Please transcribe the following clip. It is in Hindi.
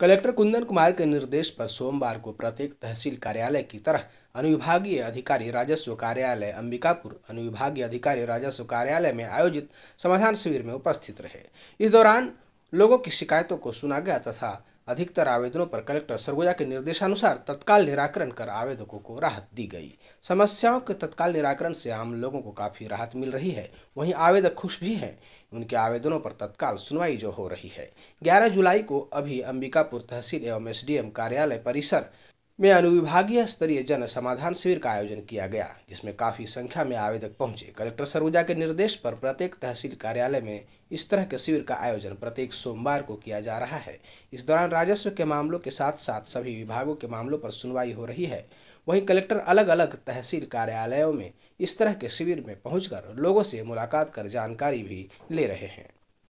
कलेक्टर कुंदन कुमार के निर्देश पर सोमवार को प्रत्येक तहसील कार्यालय की तरह अनुविभागीय अधिकारी राजस्व कार्यालय अंबिकापुर अनुविभागीय अधिकारी राजस्व कार्यालय में आयोजित समाधान शिविर में उपस्थित रहे इस दौरान लोगों की शिकायतों को सुना गया तथा अधिकतर आवेदनों पर कलेक्टर सरगोजा के निर्देशानुसार तत्काल निराकरण कर आवेदकों को राहत दी गई समस्याओं के तत्काल निराकरण से आम लोगों को काफ़ी राहत मिल रही है वहीं आवेदक खुश भी हैं उनके आवेदनों पर तत्काल सुनवाई जो हो रही है ग्यारह जुलाई को अभी अंबिकापुर तहसील एवं एसडीएम कार्यालय परिसर में अनुविभागीय स्तरीय जन समाधान शिविर का आयोजन किया गया जिसमें काफी संख्या में आवेदक पहुंचे कलेक्टर सरोजा के निर्देश पर प्रत्येक तहसील कार्यालय में इस तरह के शिविर का आयोजन प्रत्येक सोमवार को किया जा रहा है इस दौरान राजस्व के मामलों के साथ साथ सभी विभागों के मामलों पर सुनवाई हो रही है वहीं कलेक्टर अलग अलग तहसील कार्यालयों में इस तरह के शिविर में पहुंचकर लोगों से मुलाकात कर जानकारी भी ले रहे हैं